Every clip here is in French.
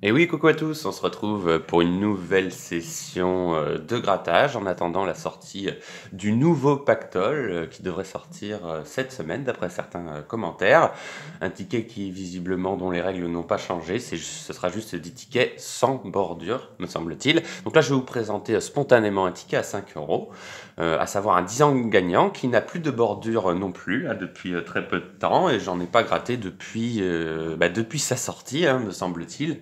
Et oui, coucou à tous, on se retrouve euh, pour une nouvelle session euh, de grattage en attendant la sortie euh, du nouveau Pactol qui devrait sortir cette semaine d'après certains commentaires. Un ticket qui visiblement dont les règles n'ont pas changé, ce sera juste des tickets sans bordure, me semble-t-il. Donc là je vais vous présenter spontanément un ticket à 5 euros, à savoir un 10 ans gagnant qui n'a plus de bordure non plus hein, depuis très peu de temps et j'en ai pas gratté depuis, bah, depuis sa sortie, hein, me semble-t-il.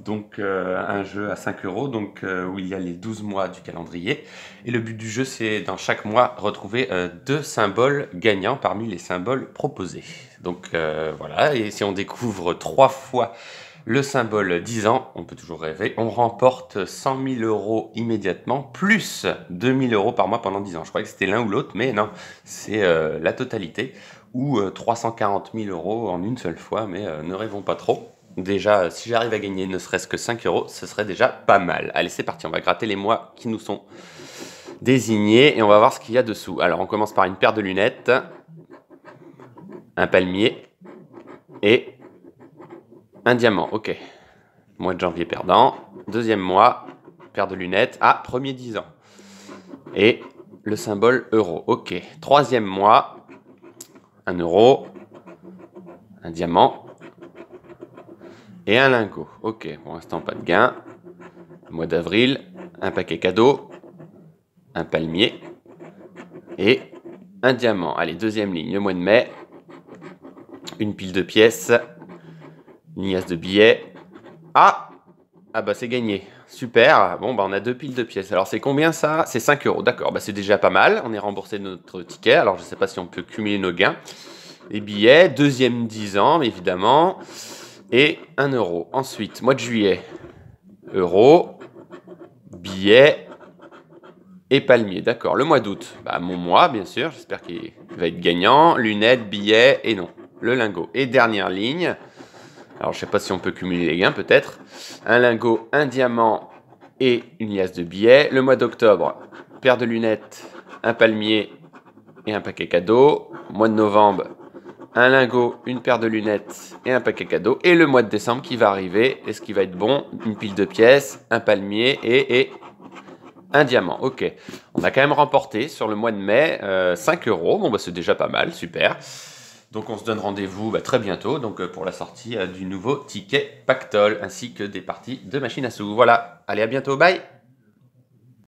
Donc euh, un jeu à 5 euros, donc euh, où il y a les 12 mois du calendrier. Et le but du jeu, c'est dans chaque mois retrouver euh, deux symboles gagnants parmi les symboles proposés. Donc voilà, et si on découvre trois fois le symbole 10 ans, on peut toujours rêver, on remporte 100 000 euros immédiatement, plus 2 000 euros par mois pendant 10 ans. Je croyais que c'était l'un ou l'autre, mais non, c'est la totalité, ou 340 000 euros en une seule fois, mais ne rêvons pas trop. Déjà, euh, si j'arrive à gagner ne serait-ce que 5 euros, ce serait déjà pas mal. Allez, c'est parti, on va gratter les mois qui nous sont désignés et on va voir ce qu'il y a dessous. Alors, on commence par une paire de lunettes, un palmier et un diamant. Ok. Mois de janvier perdant. Deuxième mois, paire de lunettes. Ah, premier 10 ans. Et le symbole euro. Ok. Troisième mois, un euro, un diamant et un lingot. Ok, pour l'instant pas de gain. Mois d'avril, un paquet cadeau, un palmier et un diamant. Allez, deuxième ligne, le mois de mai, une pile de pièces, une liasse de billets. Ah Ah bah c'est gagné. Super, bon bah on a deux piles de pièces. Alors c'est combien ça C'est 5 euros, d'accord. Bah c'est déjà pas mal, on est remboursé notre ticket. Alors je sais pas si on peut cumuler nos gains. Les billets, deuxième 10 ans évidemment et un euro. Ensuite, mois de juillet, euro, billet et palmier. D'accord. Le mois d'août, bah, mon mois, bien sûr. J'espère qu'il va être gagnant. Lunettes, billets et non. Le lingot. Et dernière ligne. Alors, je sais pas si on peut cumuler les gains, peut-être. Un lingot, un diamant et une liasse de billets. Le mois d'octobre, paire de lunettes, un palmier et un paquet cadeau. Mois de novembre, un lingot, une paire de lunettes et un paquet cadeau. Et le mois de décembre qui va arriver, est ce qui va être bon, une pile de pièces, un palmier et, un diamant. Ok, on a quand même remporté sur le mois de mai 5 euh, euros. Bon, bah, c'est déjà pas mal, super. Donc on se donne rendez-vous bah, très bientôt donc, euh, pour la sortie euh, du nouveau ticket Pactol ainsi que des parties de machines à sous. Voilà, allez à bientôt, bye